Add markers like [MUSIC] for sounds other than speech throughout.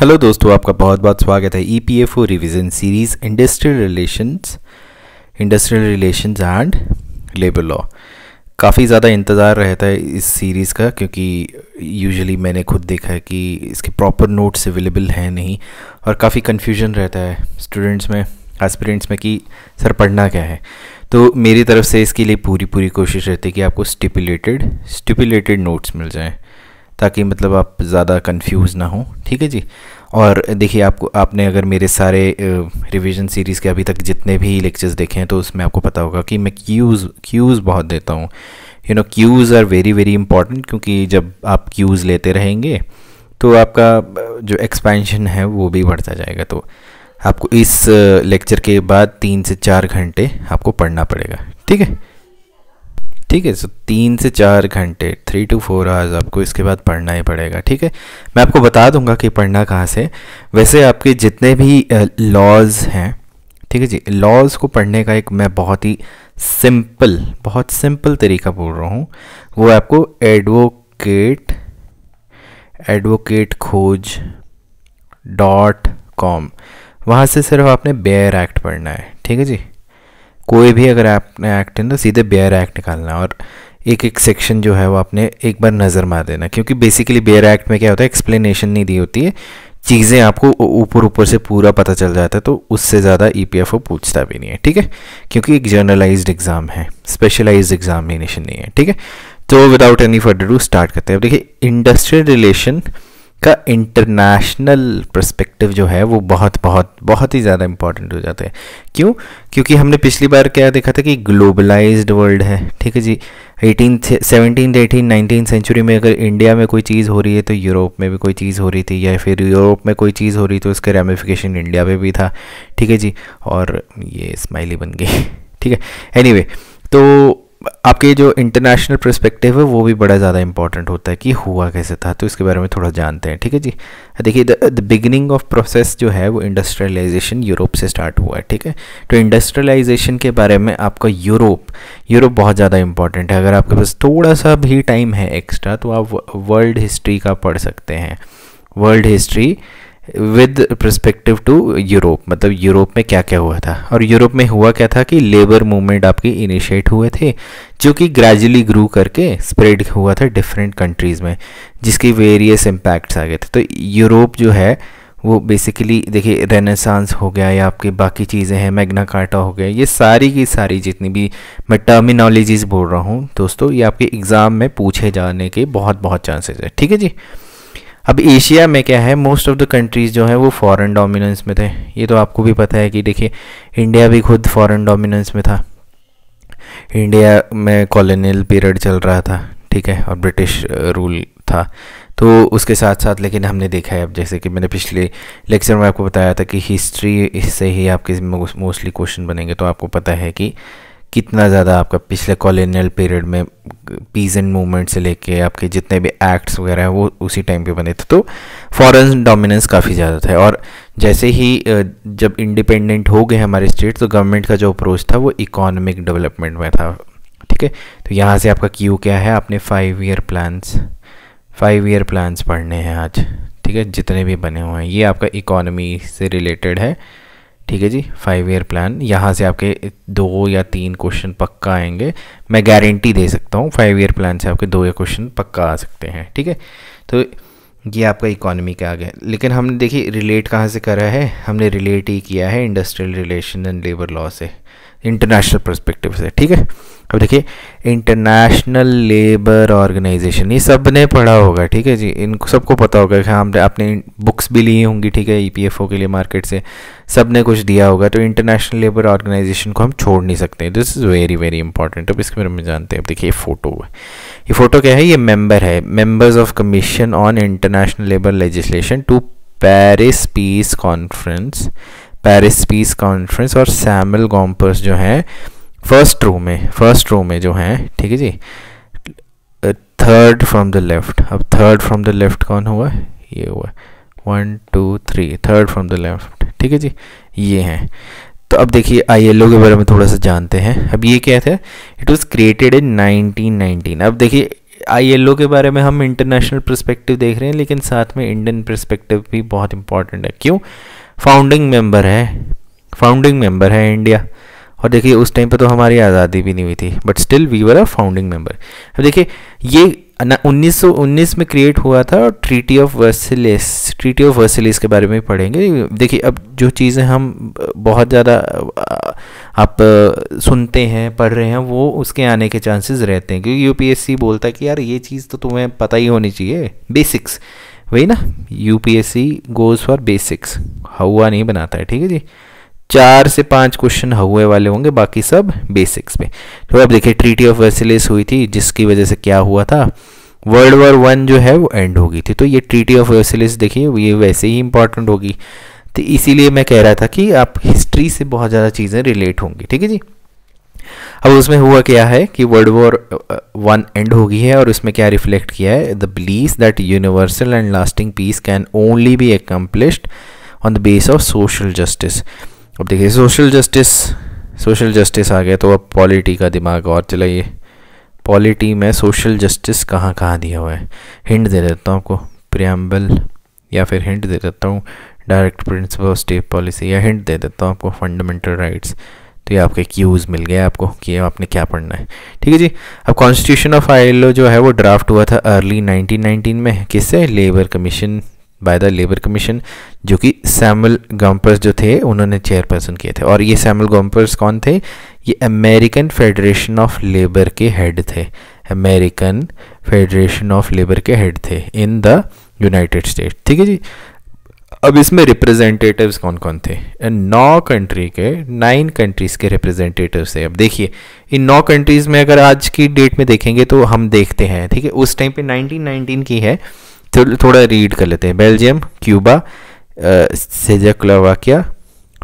hello दोस्तों आपका बहुत बहुत स्वागत है E P F O revision series industrial relations industrial relations and labour law काफ़ी ज़्यादा इंतज़ार रहता है इस सीरीज़ का क्योंकि यूजुअली मैंने खुद देखा है कि इसके प्रॉपर नोट्स अवेलेबल हैं नहीं और काफ़ी कन्फ्यूजन रहता है स्टूडेंट्स में एस्पिरेंट्स में कि सर पढ़ना क्या है तो मेरी तरफ से इसके लिए पूरी पूरी कोशिश रहती है कि आपको स्टिपुलेटेड स्टिपुलेटेड नोट्स मिल जाएँ ताकि मतलब आप ज़्यादा कंफ्यूज ना हो ठीक है जी और देखिए आपको आपने अगर मेरे सारे रिवीजन सीरीज़ के अभी तक जितने भी लेक्चर्स देखे हैं तो उसमें आपको पता होगा कि मैं क्यूज़ क्यूज़ बहुत देता हूँ you know Qs are very very important क्योंकि जब आप क्यूज़ लेते रहेंगे तो आपका जो एक्सपेंशन है वो भी बढ़ता जाएगा तो आपको इस लेक्चर के बाद तीन से चार घंटे आपको पढ़ना पड़ेगा ठीक है ठीक है सो तीन से चार घंटे थ्री टू फोर आवर्स आपको इसके बाद पढ़ना ही पड़ेगा ठीक है मैं आपको बता दूंगा कि पढ़ना कहाँ से वैसे आपके जितने भी लॉज हैं ठीक है जी लॉज को पढ़ने का एक मैं बहुत ही सिंपल बहुत सिंपल तरीका बोल रहा हूँ वो आपको advocate advocate Khoj dot com वहाँ से सिर्फ आपने बेयर एक्ट पढ़ना है ठीक है जी कोई भी अगर आपने एक्ट है ना सीधे बेयर एक्ट निकालना और एक एक सेक्शन जो है वो आपने एक बार नज़र मार देना क्योंकि बेसिकली बेयर एक्ट में क्या होता है एक्सप्लेनेशन नहीं दी होती है चीज़ें आपको ऊपर ऊपर से पूरा पता चल जाता है तो उससे ज़्यादा ई e पूछता भी नहीं है ठीक है क्योंकि एक जर्नलाइज एग्ज़ाम है स्पेशलाइज एग्जामिनेशन नहीं है ठीक है तो without any further ado start करते हैं अब देखिए इंडस्ट्रियल रिलेशन का इंटरनेशनल प्रस्पेक्टिव जो है वो बहुत बहुत बहुत ही ज़्यादा इंपॉर्टेंट हो जाता है क्यों क्योंकि हमने पिछली बार क्या देखा था कि ग्लोबलाइज्ड वर्ल्ड है ठीक है जी eighteen seventeen eighteen nineteen century में अगर इंडिया में कोई चीज़ हो रही है तो यूरोप में भी कोई चीज़ हो रही थी या फिर यूरोप में कोई चीज़ हो रही तो उसका रेमिफिकेशन इंडिया में भी था ठीक है जी और ये स्माइली बन गई [LAUGHS] ठीक है एनी anyway, तो आपके जो इंटरनेशनल प्रस्पेक्टिव है वो भी बड़ा ज़्यादा इंपॉर्टेंट होता है कि हुआ कैसे था तो इसके बारे में थोड़ा जानते हैं ठीक है जी देखिए द बिगिनिंग ऑफ प्रोसेस जो है वो इंडस्ट्रियलाइजेशन यूरोप से स्टार्ट हुआ है ठीक है तो इंडस्ट्रियलाइजेशन के बारे में आपका यूरोप यूरोप बहुत ज़्यादा इंपॉर्टेंट है अगर आपके पास थोड़ा सा भी टाइम है एक्स्ट्रा तो आप वर्ल्ड हिस्ट्री का पढ़ सकते हैं world history with perspective to Europe मतलब यूरोप में क्या क्या हुआ था और यूरोप में हुआ क्या था कि लेबर मूवमेंट आपके इनिशिएट हुए थे जो कि ग्रेजुअली ग्रो करके स्प्रेड हुआ था डिफरेंट कंट्रीज़ में जिसके वेरियस इम्पैक्ट्स आ गए थे तो यूरोप जो है वो बेसिकली देखिए रेनेसांस हो गया या आपके बाकी चीज़ें हैं मैग्ना कार्टा हो गया ये सारी की सारी जितनी भी मैं टर्मिनोलॉजीज़ बोल रहा हूँ दोस्तों ये आपके एग्ज़ाम में पूछे जाने के बहुत बहुत चांसेस है ठीक है जी अब एशिया में क्या है मोस्ट ऑफ द कंट्रीज़ जो है वो फॉरेन डोमिनेंस में थे ये तो आपको भी पता है कि देखिए इंडिया भी खुद फॉरेन डोमिनेंस में था इंडिया में कॉलोनियल पीरियड चल रहा था ठीक है और ब्रिटिश रूल था तो उसके साथ साथ लेकिन हमने देखा है अब जैसे कि मैंने पिछले लेक्चर में आपको बताया था कि हिस्ट्री से ही आपके मोस्टली क्वेश्चन बनेंगे तो आपको पता है कि कितना ज़्यादा आपका पिछले कॉलोनियल पीरियड में एंड मूवमेंट से लेके आपके जितने भी एक्ट्स वगैरह हैं वो उसी टाइम पे बने थे तो फॉरेन डोमिनेंस काफ़ी ज़्यादा था और जैसे ही जब इंडिपेंडेंट हो गए हमारे स्टेट तो गवर्नमेंट का जो अप्रोच था वो इकोनॉमिक डेवलपमेंट में था ठीक है तो यहाँ से आपका क्यू क्या है आपने five year plans five year plans पढ़ने हैं आज ठीक है जितने भी बने हुए हैं ये आपका इकोनॉमी से रिलेटेड है ठीक है जी फाइव ईयर प्लान यहाँ से आपके दो या तीन क्वेश्चन पक्का आएंगे मैं गारंटी दे सकता हूँ फाइव ईयर प्लान से आपके दो या क्वेश्चन पक्का आ सकते हैं ठीक है तो ये आपका इकोनॉमी के आगे लेकिन हमने देखिए रिलेट कहाँ से करा है हमने रिलेट ही किया है industrial relation and labour law से इंटरनेशनल परस्पेक्टिव से ठीक है अब देखिए इंटरनेशनल लेबर ऑर्गेनाइजेशन ये सब ने पढ़ा होगा ठीक है जी इन सबको पता होगा कि हमने आपने बुक्स भी ली होंगी ठीक है ईपीएफओ e के लिए मार्केट से सब ने कुछ दिया होगा तो इंटरनेशनल लेबर ऑर्गेनाइजेशन को हम छोड़ नहीं सकते this is very very important अब इसके बारे में जानते हैं अब देखिए ये फ़ोटो है ये फ़ोटो क्या है ये मेम्बर है members of commission on inter international labour legislation to Paris peace conference Paris peace conference और सैमल गॉम्पर्स जो हैं फर्स्ट रो में फर्स्ट रो में जो हैं ठीक है जी थर्ड फ्रॉम द लेफ्ट अब थर्ड फ्रॉम द लेफ्ट कौन हुआ ये हुआ one two three third from the left ठीक है जी ये हैं तो अब देखिए आईएलओ के बारे में थोड़ा सा जानते हैं अब ये क्या था इट वाज क्रिएटेड इन 1919 अब देखिए आईएलओ के बारे में हम इंटरनेशनल परस्पेक्टिव देख रहे हैं लेकिन साथ में इंडियन परस्पेक्टिव भी बहुत इंपॉर्टेंट है क्यों फाउंडिंग मेंबर है फाउंडिंग मेंबर है इंडिया और देखिए उस टाइम पे तो हमारी आज़ादी भी नहीं हुई थी but still we were a founding member अब देखिए ये उन्नीस सौ उन्नीस में क्रिएट हुआ था और treaty of Versailles treaty of Versailles के बारे में पढ़ेंगे देखिए अब जो चीज़ें हम बहुत ज़्यादा आप सुनते हैं पढ़ रहे हैं वो उसके आने के चांसेस रहते हैं क्योंकि यूपीएससी बोलता है कि यार ये चीज़ तो तुम्हें पता ही होनी चाहिए बेसिक्स वही ना यूपीएससी गोज़ फॉर बेसिक्स हवा नहीं बनाता है ठीक है जी चार से पांच क्वेश्चन हुए वाले होंगे बाकी सब बेसिक्स पे तो अब देखिए ट्रीटी ऑफ वर्सिलिस हुई थी जिसकी वजह से क्या हुआ था वर्ल्ड वॉर वन जो है वो एंड होगी थी तो ये ट्रीटी ऑफ वर्सिलिस देखिए ये वैसे ही इंपॉर्टेंट होगी तो इसीलिए मैं कह रहा था कि आप हिस्ट्री से बहुत ज़्यादा चीज़ें रिलेट होंगी ठीक है जी अब उसमें हुआ क्या है कि वर्ल्ड वॉर वन एंड हो गई है और उसमें क्या रिफ्लेक्ट किया है the believe that universal and lasting peace can only be accomplished on the base of social justice अब देखिए सोशल जस्टिस सोशल जस्टिस आ गया तो अब पॉलिटी का दिमाग और चलाइए पॉलिटी में सोशल जस्टिस कहाँ कहाँ दिया हुआ है हिंट दे देता हूँ आपको प्रियम्बल या फिर हिंट दे देता हूँ direct principle of state policy या हिंट दे देता हूँ आपको फंडामेंटल राइट्स तो ये आपके क्यूज़ मिल गया आपको कि आपने क्या पढ़ना है ठीक है जी अब कॉन्स्टिट्यूशन ऑफ आई जो है वो ड्राफ्ट हुआ था अर्ली 1919 में किससे labour commission by the labour commission जो कि सैमुअल गम्पर्स जो थे उन्होंने चेयरपर्सन किए थे और ये सैमुअल गम्पर्स कौन थे ये अमेरिकन फेडरेशन ऑफ लेबर के हेड थे अमेरिकन फेडरेशन ऑफ लेबर के हेड थे इन द यूनाइटेड स्टेट ठीक है जी अब इसमें रिप्रेजेंटेटिव्स कौन कौन थे नौ कंट्री के नाइन कंट्रीज़ के रिप्रेजेंटेटिव्स थे अब देखिए इन नौ कंट्रीज़ में अगर आज की डेट में देखेंगे तो हम देखते हैं ठीक है उस टाइम पे 1919 की है थोड़ा थोड़ा रीड कर लेते हैं Belgium Cuba Czechoslovakia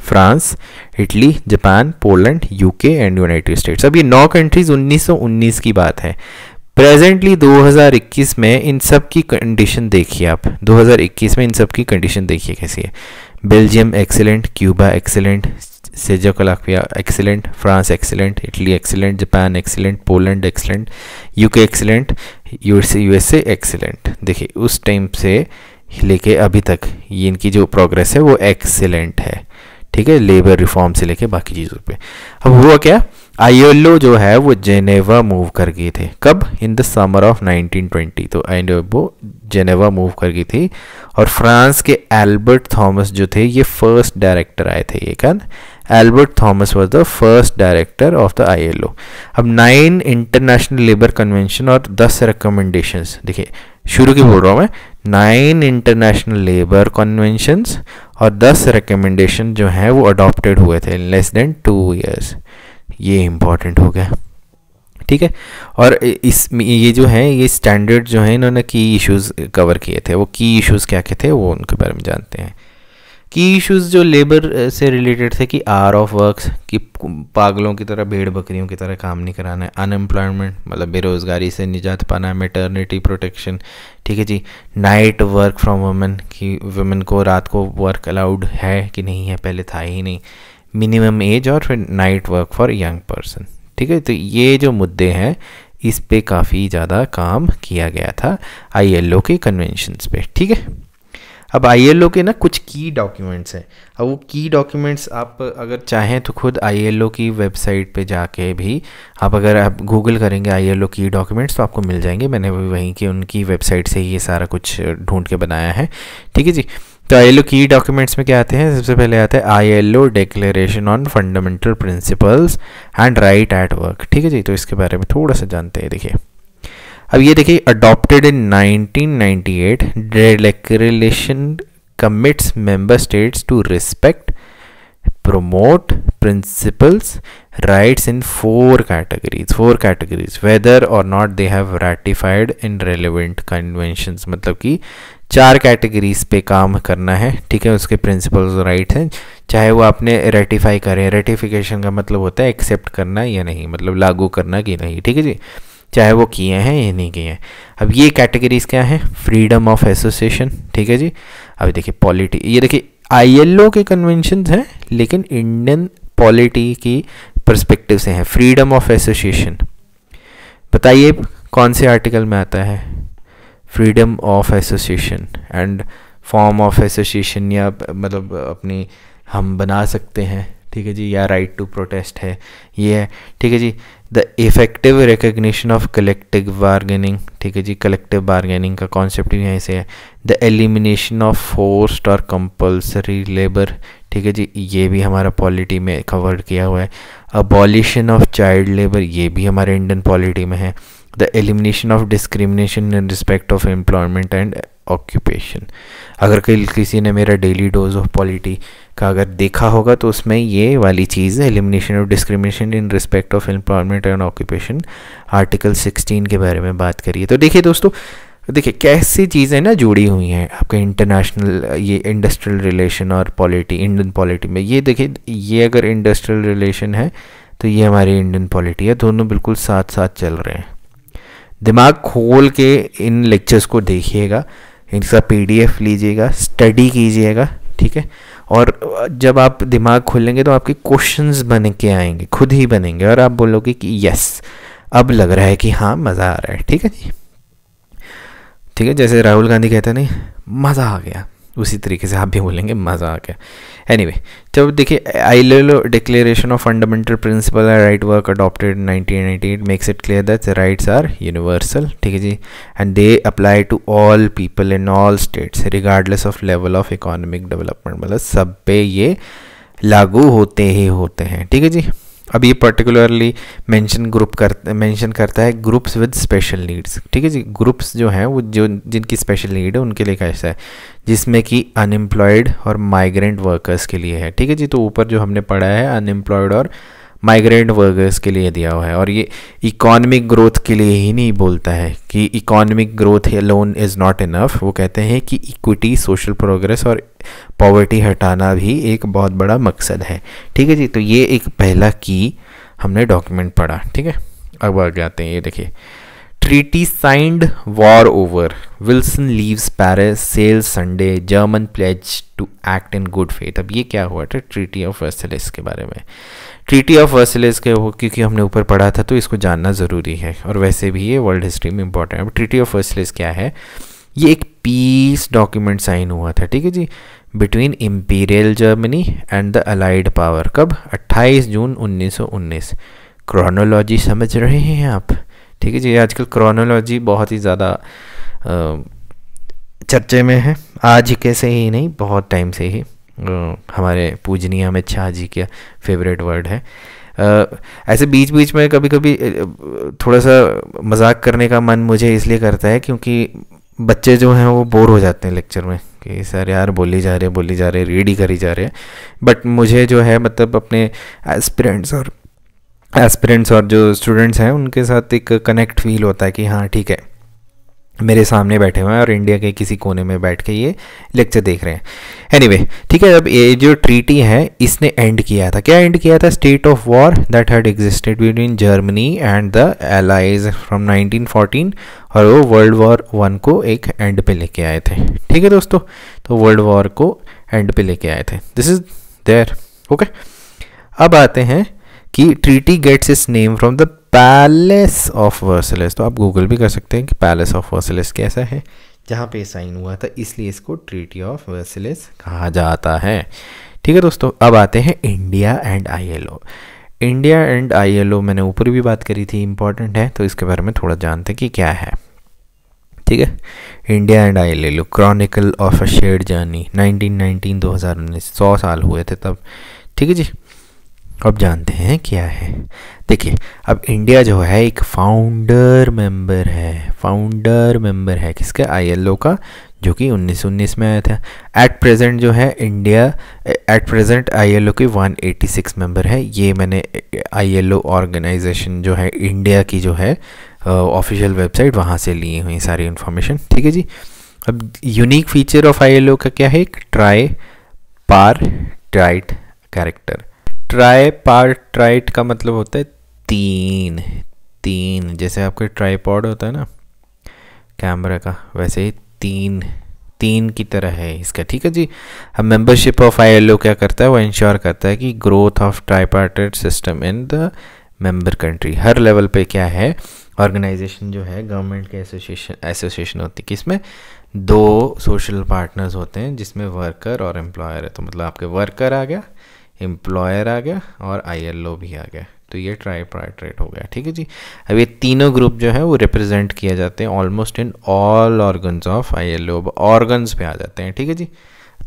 France Italy Japan Poland UK and United States अब ये नौ कंट्रीज 1919 की बात है प्रेजेंटली 2021 में इन सब की कंडीशन देखिए आप 2021 में इन सब की कंडीशन देखिए कैसी है Belgium excellent Cuba excellent Czechoslovakia excellent France excellent Italy excellent Japan excellent Poland excellent UK excellent USA excellent देखिए उस टाइम से लेके अभी तक ये इनकी जो प्रोग्रेस है वो एक्सीलेंट है ठीक है लेबर रिफॉर्म से लेके बाकी चीज़ों पे अब हुआ क्या आईएलओ जो है वो जेनेवा मूव कर गई थी कब इन द समर ऑफ 1920 तो वो जेनेवा मूव कर गई थी और फ्रांस के एल्बर्ट थॉमस जो थे ये फर्स्ट डायरेक्टर आए थे ये कन was the first director of the I L O अब नाइन इंटरनेशनल लेबर कन्वेंशन और दस रिकमेंडेशन देखिए शुरू की बोल रहा हूँ मैं नाइन इंटरनेशनल लेबर कन्वेंशंस और दस रिकमेंडेशन जो हैं वो अडॉप्टेड हुए थे in less than two years ये इम्पॉर्टेंट हो गया ठीक है और इस ये जो है ये स्टैंडर्ड जो है इन्होंने की इश्यूज कवर किए थे वो की इश्यूज क्या क्या थे वो उनके बारे में जानते हैं की इश्यूज जो लेबर से रिलेटेड थे कि आर ऑफ वर्क्स कि पागलों की तरह भेड़ बकरियों की तरह काम नहीं कराना है अनएम्प्लॉयमेंट मतलब बेरोज़गारी से निजात पाना है मेटर्निटी प्रोटेक्शन ठीक है जी नाइट वर्क फ्रॉम वुमेन कि वुमेन को रात को वर्क अलाउड है कि नहीं है पहले था ही नहीं मिनिमम एज और फिर night work for young person ठीक है तो ये जो मुद्दे हैं इस पे काफ़ी ज़्यादा काम किया गया था आई के कन्वेंशंस पे ठीक है अब आई के ना कुछ की डॉक्यूमेंट्स हैं अब वो की डॉक्यूमेंट्स आप अगर चाहें तो खुद आई की वेबसाइट पे जाके भी आप अगर आप गूगल करेंगे आई की डॉक्यूमेंट्स तो आपको मिल जाएंगे मैंने भी वहीं की उनकी वेबसाइट से ही ये सारा कुछ ढूंढ के बनाया है ठीक है जी तो आई की डॉक्यूमेंट्स में क्या आते हैं सबसे पहले आता है I L O declaration on fundamental principles and right at work ठीक है जी तो इसके बारे में थोड़ा सा जानते हैं देखिए अब ये देखिए adopted in 1998 declaration commits member states to respect promote principles rights in four categories four categories whether or not they have ratified in relevant conventions मतलब कि चार कैटेगरीज पे काम करना है ठीक है उसके प्रिंसिपल्स राइट्स हैं चाहे वो आपने रेटिफाई करें रेटिफिकेशन का मतलब होता है एक्सेप्ट करना या नहीं मतलब लागू करना कि नहीं ठीक है जी चाहे वो किए हैं या नहीं किए हैं अब ये कैटेगरीज क्या हैं फ्रीडम ऑफ एसोसिएशन ठीक है जी अभी देखिए पॉलिटी ये देखिए आईएलओ के कन्वेंशन हैं लेकिन इंडियन पॉलिटी की परस्पेक्टिव से हैं फ्रीडम ऑफ एसोसिएशन बताइए कौन से आर्टिकल में आता है freedom of association and form of association या मतलब अपनी हम बना सकते हैं ठीक है जी या राइट टू प्रोटेस्ट है ये है ठीक है जी the effective recognition of collective bargaining ठीक है जी कलेक्टिव बारगेनिंग का कॉन्सेप्ट भी यहीं से है द एलिमिनेशन ऑफ फोर्स्ड और कंपल्सरी लेबर ठीक है जी ये भी हमारा पॉलिटी में कवर किया हुआ है अबॉलिशन ऑफ चाइल्ड लेबर ये भी हमारे इंडियन पॉलिटी में है the elimination of discrimination in respect of employment and occupation अगर कल किसी ने मेरा डेली डोज ऑफ पॉलिटी का अगर देखा होगा तो उसमें ये वाली चीज़ elimination of discrimination in respect of employment and occupation article 16 के बारे में बात करिए तो देखिए दोस्तों देखिए कैसी चीज़ें ना जुड़ी हुई हैं आपके इंटरनेशनल ये इंडस्ट्रियल रिलेशन और पॉलिटी इंडियन पॉलिटी में ये देखिए ये अगर इंडस्ट्रियल रिलेशन है तो ये हमारी इंडियन पॉलिटी है दोनों बिल्कुल साथ साथ चल रहे हैं दिमाग खोल के इन लेक्चर्स को देखिएगा इनका पीडीएफ लीजिएगा स्टडी कीजिएगा ठीक है और जब आप दिमाग खोलेंगे तो आपके क्वेश्चंस बन के आएंगे खुद ही बनेंगे और आप बोलोगे कि यस अब लग रहा है कि हाँ मज़ा आ रहा है ठीक है जी ठीक है जैसे राहुल गांधी कहते नहीं मज़ा आ गया उसी तरीके से आप भी बोलेंगे मज़ा आ गया एनी वे जब देखिए ILO declaration of fundamental principle है right work adopted at makes it clear that rights are universal ठीक है जी and they apply to all people in all states regardless of level of economic development मतलब सब पे ये लागू होते ही होते हैं ठीक है जी अब ये पर्टिकुलरली मेंशन ग्रुप कर मेंशन करता है ग्रुप्स विद स्पेशल नीड्स ठीक है जी ग्रुप्स जो हैं वो जो जिनकी स्पेशल नीड है उनके लिए कैसा है जिसमें कि अनएम्प्लॉयड और माइग्रेंट वर्कर्स के लिए है ठीक है जी तो ऊपर जो हमने पढ़ा है अनएम्प्लॉयड और माइग्रेंट वर्कर्स के लिए दिया हुआ है और ये इकोनॉमिक ग्रोथ के लिए ही नहीं बोलता है कि economic growth alone is not enough वो कहते हैं कि इक्विटी सोशल प्रोग्रेस और पॉवर्टी हटाना भी एक बहुत बड़ा मकसद है ठीक है जी तो ये एक पहला की हमने डॉक्यूमेंट पढ़ा ठीक है अब आगे आते हैं ये देखिए treaty signed war over Wilson leaves Paris sail Sunday German pledge to act in good faith अब ये क्या हुआ था ट्रीटी ऑफ वर्सलिस के बारे में ट्रीटी ऑफ वर्सलिस के हो क्योंकि हमने ऊपर पढ़ा था तो इसको जानना ज़रूरी है और वैसे भी ये वर्ल्ड हिस्ट्री में इंपॉर्टेंट है अब ट्रीटी ऑफ वर्सलिस क्या है ये एक पीस डॉक्यूमेंट साइन हुआ था ठीक है जी between Imperial Germany and the allied power कब 28 जून 1919 क्रोनोलॉजी समझ रहे हैं आप ठीक है जी आजकल क्रोनोलॉजी बहुत ही ज़्यादा चर्चे में है आज ही कैसे ही नहीं बहुत टाइम से ही हमारे पूजनीय अमित शाह जी के फेवरेट वर्ड है ऐसे बीच बीच में कभी कभी थोड़ा सा मजाक करने का मन मुझे इसलिए करता है क्योंकि बच्चे जो हैं वो बोर हो जाते हैं लेक्चर में कि सर यार बोली जा रहे बोली जा रहे रीड ही करी जा रहे हैं बट मुझे जो है मतलब अपने एस्पिरेंट्स और एस्पिरेंट्स और जो स्टूडेंट्स हैं उनके साथ एक कनेक्ट फील होता है कि हाँ ठीक है मेरे सामने बैठे हुए हैं और इंडिया के किसी कोने में बैठ के ये लेक्चर देख रहे हैं एनीवे anyway, ठीक है अब ये जो ट्रीटी है इसने एंड किया था क्या एंड किया था state of war that had existed between Germany and the allies from 1914 और वो वर्ल्ड वॉर वन को एक एंड पे लेके आए थे ठीक है दोस्तों तो वर्ल्ड वॉर को एंड पे लेके आए थे दिस इज देयर ओके अब आते हैं कि treaty gets its name from the palace of Versailles तो आप गूगल भी कर सकते हैं कि पैलेस ऑफ वर्सलेस कैसा है जहाँ पे साइन हुआ था इसलिए इसको ट्रीटी ऑफ वर्सलेस कहा जाता है ठीक है दोस्तों अब आते हैं India and ILO India and ILO मैंने ऊपर भी बात करी थी इंपॉर्टेंट है तो इसके बारे में थोड़ा जानते हैं कि क्या है ठीक है India and ILO chronicle of a shared journey हज़ार उन्नीस सौ साल हुए थे तब ठीक है जी अब जानते हैं क्या है देखिए अब इंडिया जो है एक फाउंडर मेंबर है फाउंडर मेंबर है किसका आईएलओ का जो कि 1919 में आया था एट प्रेजेंट जो है इंडिया एट प्रेजेंट आईएलओ की 186 मेंबर है ये मैंने आईएलओ ऑर्गेनाइजेशन जो है इंडिया की जो है ऑफिशियल वेबसाइट वहाँ से ली हुई सारी इन्फॉर्मेशन ठीक है जी अब यूनिक फीचर ऑफ आईएलओ का क्या है एक tripartite character tripartite का मतलब होता है तीन तीन जैसे आपके ट्राईपॉड होता है ना कैमरा का वैसे ही तीन तीन की तरह है इसका ठीक है जी अब मेंबरशिप ऑफ आई क्या करता है वो इंश्योर करता है कि growth of tripartite system in the member country हर लेवल पे क्या है ऑर्गेनाइजेशन जो है गवर्नमेंट के एसोसिएशन एसोसिएशन होती है किसमें दो सोशल पार्टनर्स होते हैं जिसमें वर्कर और एम्प्लॉयर है तो मतलब आपके वर्कर आ गया एम्प्लॉयर आ गया और आई भी आ गया तो ये ट्राई प्राइट्रेट हो गया ठीक है जी अब ये तीनों ग्रुप जो है वो रिप्रेजेंट किए जाते हैं almost in all organs of I L O organs पे आ जाते हैं ठीक है जी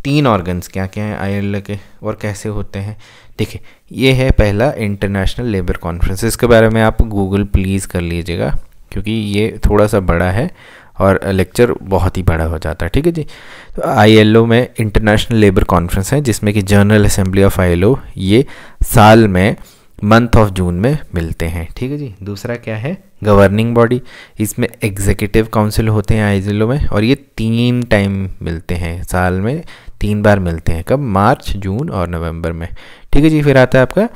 तीन ऑर्गन्स क्या क्या हैं आई के और कैसे होते हैं देखिए ये है पहला इंटरनेशनल लेबर कॉन्फ्रेंस इसके बारे में आप गूगल प्लीज़ कर लीजिएगा क्योंकि ये थोड़ा सा बड़ा है और लेक्चर बहुत ही बड़ा हो जाता है ठीक है जी तो आई में इंटरनेशनल लेबर कॉन्फ्रेंस है जिसमें कि जनरल असेंबली ऑफ आई ये साल में मंथ ऑफ जून में मिलते हैं ठीक है जी दूसरा क्या है गवर्निंग बॉडी इसमें एग्जीक्यूटिव काउंसिल होते हैं आई में और ये तीन टाइम मिलते हैं साल में तीन बार मिलते हैं कब मार्च जून और नवंबर में ठीक है जी फिर आता है आपका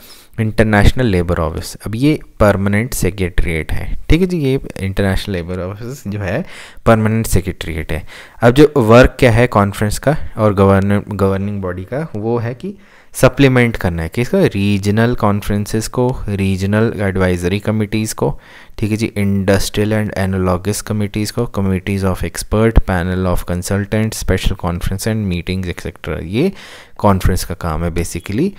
इंटरनेशनल लेबर ऑफिस अब ये परमानेंट सेक्रेटरीट है ठीक है जी ये इंटरनेशनल लेबर ऑफिस जो है परमानेंट सेक्रेटरीट है अब जो वर्क क्या है कॉन्फ्रेंस का और गवर्न गवर्निंग बॉडी का वो है कि सप्लीमेंट करना है किसका रीजनल कॉन्फ्रेंसेस को रीजनल एडवाइजरी कमिटीज़ को ठीक है जी इंडस्ट्रियल एंड एनालॉगस कमिटीज़ को committees of expert panel of consultant special conference and meetings etcetera ये कॉन्फ्रेंस का काम है बेसिकली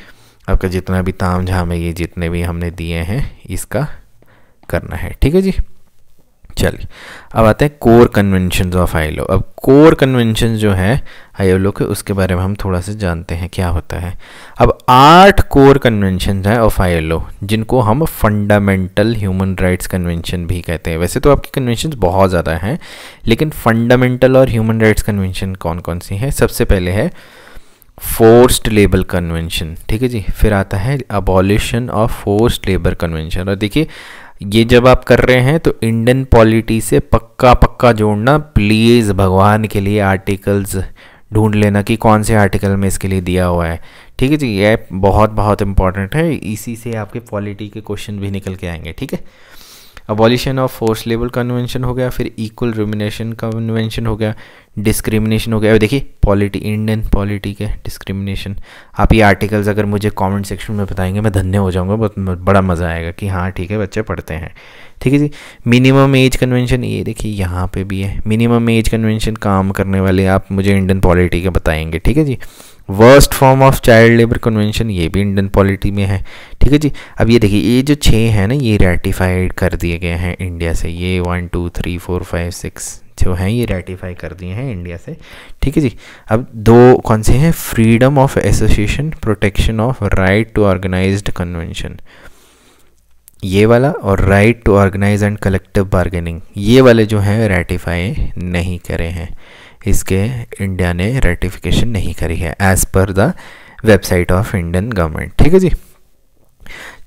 आपका जितना भी ताम झाम है ये जितने भी हमने दिए हैं इसका करना है ठीक है जी चलिए अब आते हैं कोर कन्वेंशन ऑफ आई अब कोर कन्वेंशन जो है आईलो के उसके बारे में हम थोड़ा सा जानते हैं क्या होता है अब आठ कोर कन्वेंशन हैं ऑफ आईलो जिनको हम फंडामेंटल ह्यूमन राइट्स कन्वेंशन भी कहते हैं वैसे तो आपके कन्वेंशन बहुत ज़्यादा हैं लेकिन फंडामेंटल और ह्यूमन राइट्स कन्वेंशन कौन कौन सी हैं सबसे पहले है फोर्स्ड लेबर कन्वेंशन ठीक है जी फिर आता है abolition of forced labour convention और देखिए ये जब आप कर रहे हैं तो इंडियन पॉलिटी से पक्का पक्का जोड़ना प्लीज़ भगवान के लिए आर्टिकल्स ढूंढ लेना कि कौन से आर्टिकल में इसके लिए दिया हुआ है ठीक है जी ये बहुत बहुत इंपॉर्टेंट है इसी से आपके पॉलिटी के क्वेश्चन भी निकल के आएंगे ठीक है abolition of force labour convention हो गया फिर इक्वल रिमिनेशन कन्वेंशन हो गया डिस्क्रिमिनेशन हो गया देखिए पॉलिटी इंडियन पॉलिटी के डिस्क्रिमिनेशन आप ये आर्टिकल्स अगर मुझे कमेंट सेक्शन में बताएंगे मैं धन्य हो जाऊंगा बहुत बड़ा मज़ा आएगा कि हाँ ठीक है बच्चे पढ़ते हैं ठीक है जी मिनिमम एज कन्वेंशन ये देखिए यहाँ पे भी है मिनिमम एज कन्वेंशन काम करने वाले आप मुझे इंडियन पॉलिटी के बताएंगे ठीक है जी worst form of child labour convention ये भी इंडियन पॉलिटी में है ठीक है जी अब ये देखिए ये जो छः हैं ना ये रेटिफाइड कर दिए गए हैं इंडिया से ये one two three four five six जो हैं ये रेटिफाई कर दिए हैं इंडिया से ठीक है जी अब दो कौन से हैं freedom of association protection of right to organise convention ये वाला और right to organise and collective bargaining ये वाले जो हैं रेटिफाई नहीं करे हैं इसके इंडिया ने रेटिफिकेशन नहीं करी है as per the website of Indian government ठीक है जी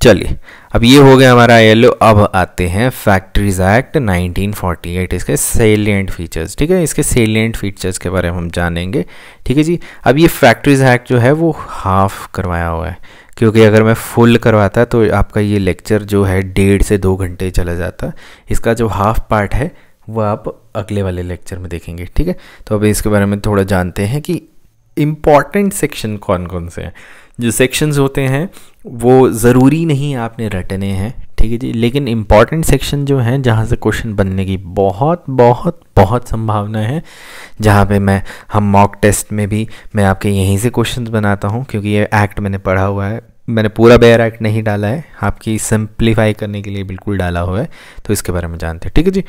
चलिए अब ये हो गया हमारा आई अब आते हैं फैक्ट्रीज एक्ट 1948 इसके सेलियंट फीचर्स ठीक है इसके सेलियंट फीचर्स के बारे में हम जानेंगे ठीक है जी अब ये फैक्ट्रीज एक्ट जो है वो हाफ करवाया हुआ है क्योंकि अगर मैं फुल करवाता तो आपका ये लेक्चर जो है डेढ़ से दो घंटे चला जाता इसका जो हाफ पार्ट है वह आप अगले वाले लेक्चर में देखेंगे ठीक है तो अभी इसके बारे में थोड़ा जानते हैं कि इम्पॉर्टेंट सेक्शन कौन कौन से हैं जो सेक्शंस होते हैं वो ज़रूरी नहीं आपने रटने हैं ठीक है जी लेकिन इम्पॉर्टेंट सेक्शन जो हैं जहाँ से क्वेश्चन बनने की बहुत बहुत बहुत संभावना है जहाँ पे मैं हम मॉक टेस्ट में भी मैं आपके यहीं से क्वेश्चन बनाता हूँ क्योंकि ये एक्ट मैंने पढ़ा हुआ है मैंने पूरा बेयर एक्ट नहीं डाला है आपकी सिंप्लीफाई करने के लिए बिल्कुल डाला हुआ है तो इसके बारे में जानते हैं ठीक है जी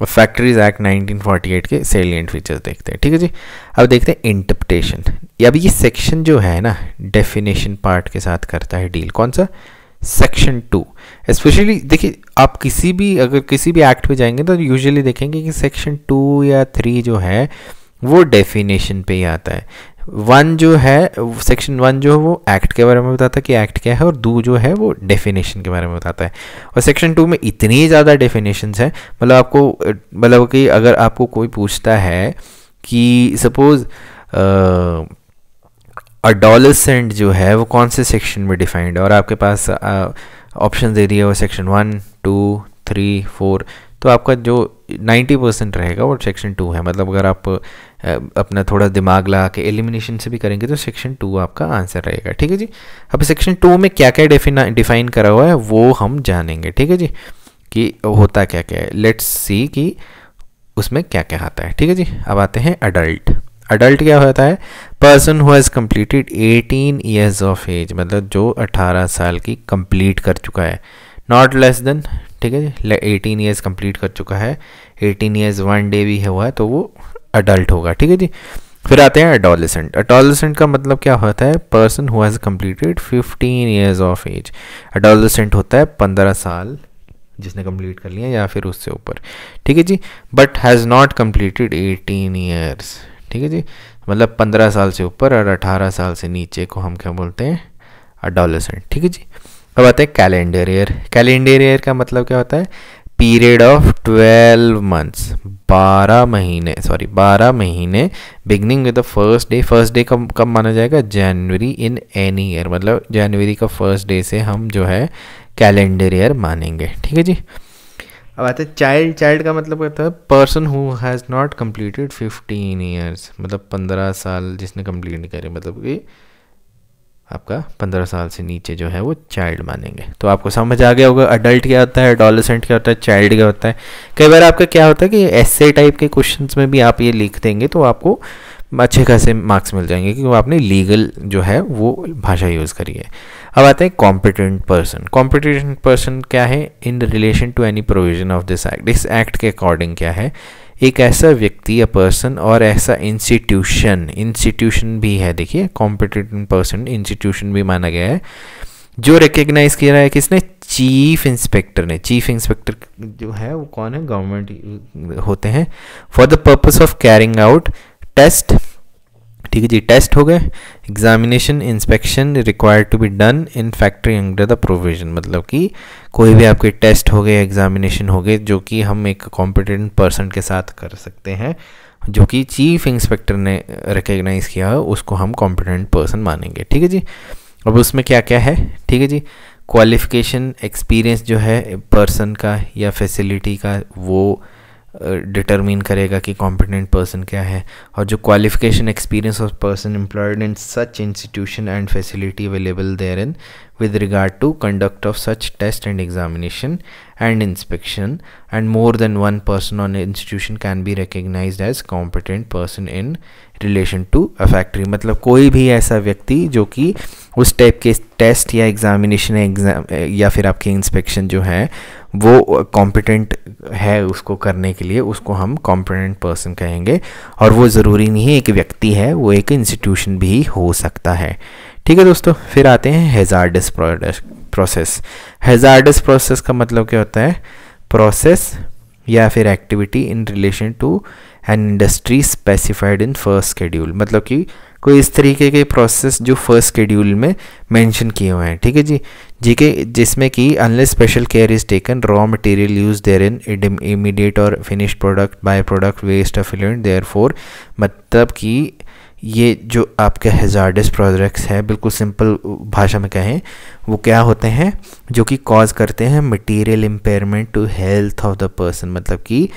और फैक्ट्रीज एक्ट 1948 के सेलियंट फीचर्स देखते हैं ठीक है जी अब देखते हैं इंटरप्रटेशन अब ये सेक्शन जो है ना डेफिनेशन पार्ट के साथ करता है डील कौन सा सेक्शन टू स्पेशली देखिए आप किसी भी अगर किसी भी एक्ट पे जाएंगे तो यूजुअली देखेंगे कि सेक्शन टू या थ्री जो है वो डेफिनेशन पे ही आता है वन जो है सेक्शन वन जो है वो एक्ट के बारे में बताता है कि एक्ट क्या है और दो जो है वो डेफिनेशन के बारे में बताता है और सेक्शन टू में इतनी ज़्यादा डेफिनेशंस हैं मतलब आपको मतलब कि अगर आपको कोई पूछता है कि सपोज़ अडोलसेंट जो है वो कौन से सेक्शन में डिफाइंड है और आपके पास ऑप्शन दे है वो section one two three four तो आपका जो 90 परसेंट रहेगा वो सेक्शन टू है मतलब अगर आप अपना थोड़ा दिमाग लगा के एलिमिनेशन से भी करेंगे तो सेक्शन टू आपका आंसर रहेगा ठीक है जी अब सेक्शन टू में क्या क्या डिफाइन करा हुआ है वो हम जानेंगे ठीक है जी कि होता क्या क्या है लेट्स सी कि उसमें क्या क्या आता है ठीक है जी अब आते हैं अडल्ट अडल्ट क्या होता है person who has completed 18 years of age मतलब जो 18 साल की कंप्लीट कर चुका है नॉट लेस देन ठीक है जी एटीन ईयर्स कंप्लीट कर चुका है एटीन ईयर्स वन डे भी हुआ है तो वो अडल्ट होगा ठीक है जी फिर आते हैं एडोलिसेंट एडोलिसेंट का मतलब क्या होता है person who has completed fifteen years of age adolescent होता है पंद्रह साल जिसने कम्प्लीट कर लिया या फिर उससे ऊपर ठीक है जी but has not completed eighteen years ठीक है जी मतलब पंद्रह साल से ऊपर और अठारह साल से नीचे को हम क्या बोलते हैं अडोलसेंट ठीक है जी अब आते हैं कैलेंडर ईयर कैलेंडर ईयर का मतलब क्या होता है पीरियड ऑफ ट्वेल्व मंथ्स बारह महीने सॉरी बारह महीने beginning with the first day first day कब कब माना जाएगा जनवरी इन एनी ईयर मतलब जनवरी का फर्स्ट डे से हम जो है कैलेंडर ईयर मानेंगे ठीक है जी अब आते चाइल्ड चाइल्ड का मतलब कहता है person who has not completed fifteen years मतलब पंद्रह साल जिसने कम्प्लीट नहीं करे मतलब कि आपका पंद्रह साल से नीचे जो है वो चाइल्ड मानेंगे तो आपको समझ आ गया होगा अडल्ट क्या होता है एडोलसेंट क्या होता है चाइल्ड क्या होता है कई बार आपका क्या होता है कि ऐसे टाइप के क्वेश्चन में भी आप ये लिख देंगे तो आपको अच्छे खासे मार्क्स मिल जाएंगे क्योंकि आपने लीगल जो है वो भाषा यूज़ करी है अब आते हैं कॉम्पिटेंट पर्सन कॉम्पिटेंट पर्सन क्या है in relation to any provision of this act इस एक्ट के अकॉर्डिंग क्या है एक ऐसा व्यक्ति या पर्सन और ऐसा इंस्टीट्यूशन इंस्टीट्यूशन भी है देखिए कॉम्पिटेटिव पर्सन इंस्टीट्यूशन भी माना गया है जो रिकग्नाइज किया है किसने चीफ इंस्पेक्टर ने चीफ इंस्पेक्टर जो है वो कौन है गवर्नमेंट होते हैं for the purpose of carrying out test ठीक है जी टेस्ट हो गए examination inspection required to be done in factory under the provision मतलब कि कोई भी आपके टेस्ट हो गए एग्जामिनेशन हो गए जो कि हम एक कॉम्पिटेंट पर्सन के साथ कर सकते हैं जो कि चीफ इंस्पेक्टर ने रिकग्नाइज़ किया है उसको हम कॉम्पिटेंट पर्सन मानेंगे ठीक है जी अब उसमें क्या क्या है ठीक है जी क्वालिफिकेशन एक्सपीरियंस जो है पर्सन का या फैसिलिटी का वो डिटरमिन करेगा कि कॉम्पिटेंट पर्सन क्या है और जो qualification experience of person employed in such institution and facility available therein with regard to conduct of such test and examination and inspection and more than one person on institution can be recognise as competent person in relation to a factory मतलब कोई भी ऐसा व्यक्ति जो कि उस type के test या एग्जामिनेशन एग्जाम या फिर आपके इंस्पेक्शन जो हैं वो कॉम्पिटेंट है उसको करने के लिए उसको हम कॉम्पिटेंट पर्सन कहेंगे और वो ज़रूरी नहीं है एक व्यक्ति है वो एक इंस्टीट्यूशन भी हो सकता है ठीक है दोस्तों फिर आते हैं हेजार्डस प्रोसेस हेजार्डस प्रोसेस का मतलब क्या होता है प्रोसेस या फिर activity in relation to an industry specified in first schedule मतलब कि कोई इस तरीके के प्रोसेस जो फर्स्ट शेड्यूल में मेंशन किए हुए हैं ठीक है जी जी के जिसमें कि unless special care is taken raw material used therein इमीडिएट or finished product by product waste of effluent thereof मतलब कि ये जो आपके हेजार्डस प्रोजेक्ट्स हैं बिल्कुल सिंपल भाषा में कहें वो क्या होते हैं जो कि कॉज करते हैं material impairment to health of the person मतलब कि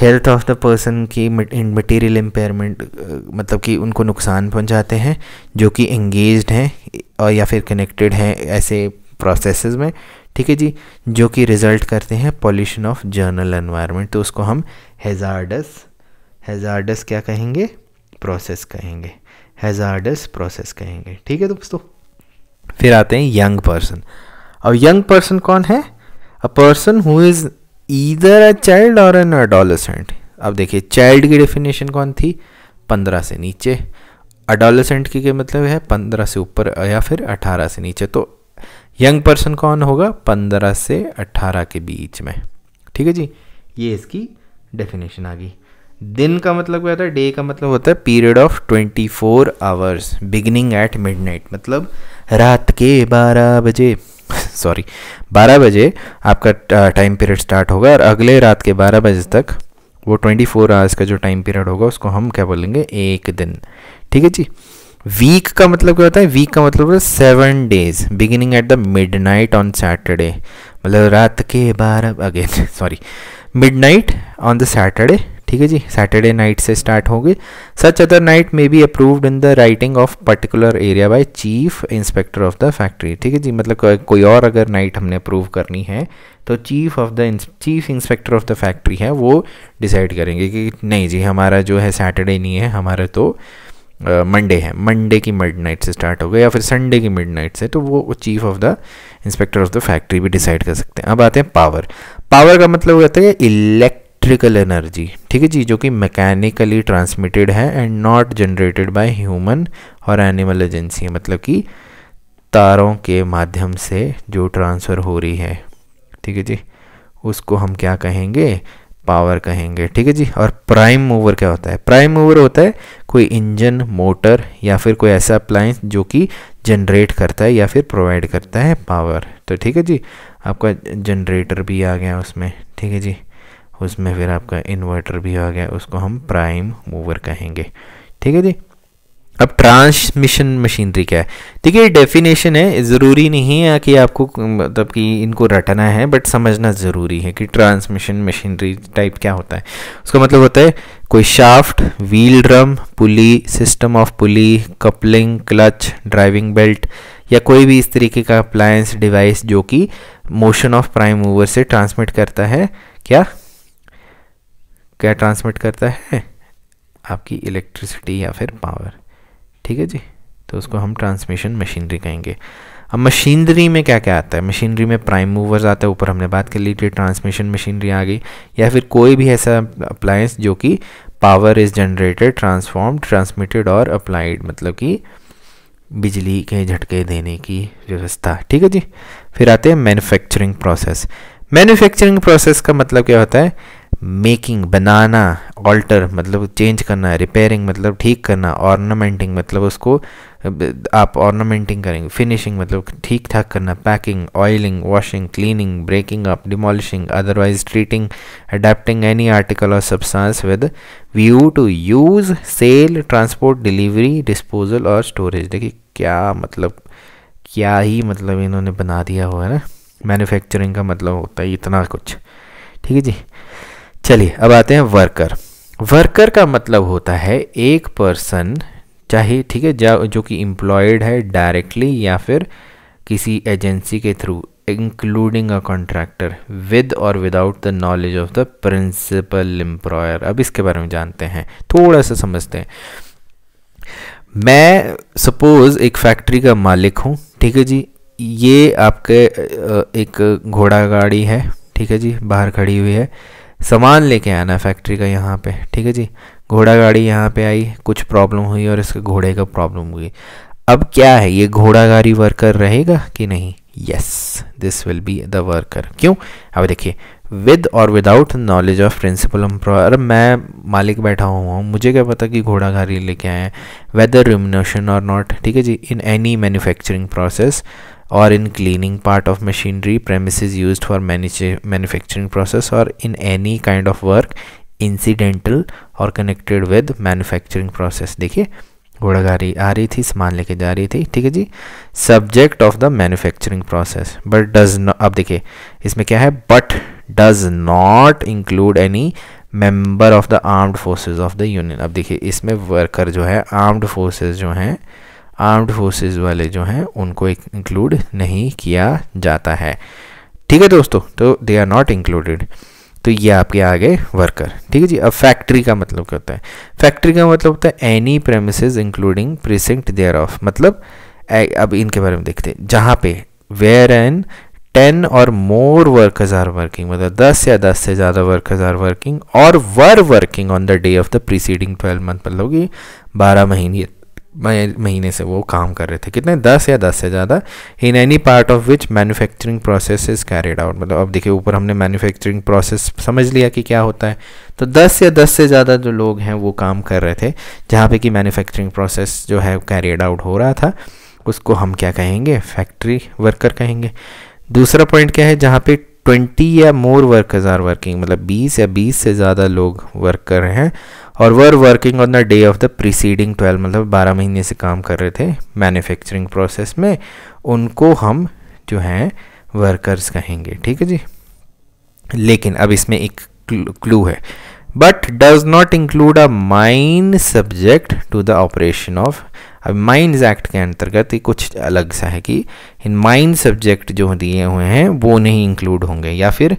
हेल्थ ऑफ द पर्सन की मटेरियल इम्पेयरमेंट uh, मतलब कि उनको नुकसान पहुंचाते हैं जो कि एंगेज हैं और या फिर कनेक्टेड हैं ऐसे प्रोसेस में ठीक है जी जो कि रिज़ल्ट करते हैं पॉल्यूशन ऑफ जर्नल एनवायरनमेंट तो उसको हम हेजार्डस हेजार्डस क्या कहेंगे प्रोसेस कहेंगे हेजार्डस प्रोसेस कहेंगे ठीक है दोस्तों फिर आते हैं यंग पर्सन और यंग पर्सन कौन है a person who is either a child or an adolescent अब देखिए चाइल्ड की डेफिनेशन कौन थी पंद्रह से नीचे अडोलसेंट की के मतलब है पंद्रह से ऊपर या फिर अठारह से नीचे तो यंग पर्सन कौन होगा पंद्रह से अट्ठारह के बीच में ठीक है जी ये इसकी डेफिनेशन आ गई दिन का मतलब क्या होता है डे का मतलब होता है period of twenty four hours beginning at midnight मतलब रात के बारह बजे सॉरी [LAUGHS] 12 बजे आपका टाइम पीरियड स्टार्ट होगा और अगले रात के 12 बजे तक वो 24 फोर आवर्स का जो टाइम पीरियड होगा उसको हम क्या बोलेंगे एक दिन ठीक है जी वीक का मतलब क्या होता है वीक का मतलब होता है seven days beginning at the midnight on Saturday मतलब रात के बारह again sorry midnight on the Saturday ठीक है जी सैटरडे नाइट से स्टार्ट होंगे such other night may be approved in the writing of particular area by chief inspector of the factory ठीक है जी मतलब कोई और अगर नाइट हमने अप्रूव करनी है तो chief of the chief inspector of the factory है वो डिसाइड करेंगे कि नहीं जी हमारा जो है सैटरडे नहीं है हमारा तो मंडे uh, है मंडे की मिड नाइट से स्टार्ट हो या फिर संडे की मिड नाइट से तो वो chief of the inspector of the factory भी डिसाइड कर सकते हैं अब आते हैं पावर पावर का मतलब होता है इलेक्ट इलेक्ट्रिकल एनर्जी ठीक है जी जो कि मैकेनिकली ट्रांसमिटेड है and not generated by human or animal agency मतलब कि तारों के माध्यम से जो ट्रांसफ़र हो रही है ठीक है जी उसको हम क्या कहेंगे पावर कहेंगे ठीक है जी और प्राइम मूवर क्या होता है प्राइम मूवर होता है कोई इंजन मोटर या फिर कोई ऐसा अप्लाइंस जो कि जनरेट करता है या फिर प्रोवाइड करता है पावर तो ठीक है जी आपका जनरेटर भी आ गया उसमें ठीक है जी उसमें फिर आपका इन्वर्टर भी आ गया उसको हम प्राइम मूवर कहेंगे ठीक है जी अब ट्रांसमिशन मशीनरी क्या है ठीक है डेफिनेशन है ज़रूरी नहीं है कि आपको मतलब कि इनको रटना है बट समझना ज़रूरी है कि ट्रांसमिशन मशीनरी टाइप क्या होता है उसका मतलब होता है कोई shaft wheel drum pulley system of pulley coupling clutch driving belt या कोई भी इस तरीके का अप्लायंस डिवाइस जो कि मोशन ऑफ प्राइम मूवर से ट्रांसमिट करता है क्या क्या ट्रांसमिट करता है आपकी इलेक्ट्रिसिटी या फिर पावर ठीक है जी तो उसको हम ट्रांसमिशन मशीनरी कहेंगे अब मशीनरी में क्या क्या आता है मशीनरी में प्राइम मूवर्स आता है ऊपर हमने बात कर ली थी ट्रांसमिशन मशीनरी आ गई या फिर कोई भी ऐसा अप्लायंस जो कि power is generated transformed transmitted or applied मतलब कि बिजली के झटके देने की व्यवस्था ठीक है जी फिर आते हैं मैन्युफैक्चरिंग प्रोसेस मैन्युफैक्चरिंग प्रोसेस का मतलब क्या होता है मेकिंग बनाना ऑल्टर मतलब चेंज करना रिपेयरिंग मतलब ठीक करना ऑर्नामेंटिंग मतलब उसको आप ऑर्नामेंटिंग करेंगे फिनिशिंग मतलब ठीक ठाक करना packing oiling washing cleaning breaking up demolishing otherwise treating adapting any article or substance with view to use sale transport delivery disposal or storage देखिए क्या मतलब क्या ही मतलब इन्होंने बना दिया हुआ है ना मैन्युफैक्चरिंग का मतलब होता है इतना कुछ ठीक है जी चलिए अब आते हैं वर्कर वर्कर का मतलब होता है एक पर्सन चाहे ठीक है जो कि एम्प्लॉयड है डायरेक्टली या फिर किसी एजेंसी के through including a contractor with or without the knowledge of the principal employer अब इसके बारे में जानते हैं थोड़ा सा समझते हैं मैं सपोज एक फैक्ट्री का मालिक हूँ ठीक है जी ये आपके एक घोड़ा गाड़ी है ठीक है जी बाहर खड़ी हुई है सामान लेके आना फैक्ट्री का यहाँ पे ठीक है जी घोड़ा गाड़ी यहाँ पे आई कुछ प्रॉब्लम हुई और इसके घोड़े का प्रॉब्लम हुई अब क्या है ये घोड़ा गाड़ी वर्कर रहेगा कि नहीं yes this will be the worker क्यों अब देखिए with or without knowledge of principal अरे मैं मालिक बैठा हुआ हूँ मुझे क्या पता कि घोड़ा गाड़ी लेके आए हैं वेदर रिमिनेशन और नॉट ठीक है जी in any manufacturing process or in cleaning part of machinery premises used for manufacturing process or in any kind of work incidental or connected with manufacturing process देखिए घोड़ा गाड़ी आ रही थी सामान लेके जा रही थी ठीक है जी subject of the manufacturing process but does not अब देखिए इसमें क्या है but does not include any member of the armed forces of the union अब देखिए इसमें वर्कर जो है आर्म्ड फोर्सेस जो हैं आर्म्ड फोर्सेस वाले जो हैं उनको इंक्लूड नहीं किया जाता है ठीक है दोस्तों तो दे आर नॉट इंक्लूडेड तो ये आपके आगे वर्कर ठीक है जी अब फैक्ट्री का मतलब क्या होता है फैक्ट्री का मतलब होता है any premise including precinct thereof मतलब अब इनके बारे में देखते हैं जहाँ पे वेयर एन टेन और मोर वर्कर्स आर वर्किंग मतलब दस या दस से ज़्यादा workers are working or were working on the day of the preceding twelve month मतलब कि बारह महीने महीने से वो काम कर रहे थे कितने दस या दस से ज़्यादा in any part of which manufacturing process is carried out मतलब अब देखिए ऊपर हमने मैन्युफैक्चरिंग प्रोसेस समझ लिया कि क्या होता है तो दस या दस से ज़्यादा जो लोग हैं वो काम कर रहे थे जहाँ पे कि मैन्युफैक्चरिंग प्रोसेस जो है कैरिड आउट हो रहा था उसको हम क्या कहेंगे फैक्ट्री वर्कर कहेंगे दूसरा पॉइंट क्या है जहाँ पे ट्वेंटी या मोर वर्कर्स आर वर्किंग मतलब बीस या बीस से ज़्यादा लोग वर्क कर रहे हैं or were working on the day of the preceding twelve मतलब बारह महीने से काम कर रहे थे मैन्युफैक्चरिंग प्रोसेस में उनको हम जो हैं वर्कर्स कहेंगे ठीक है जी लेकिन अब इसमें एक क्लू है but does not include a mine subject to the operation of अब माइंड एक्ट के अंतर्गत ये कुछ अलग सा है कि इन माइन सब्जेक्ट जो दिए हुए हैं वो नहीं इंक्लूड होंगे या फिर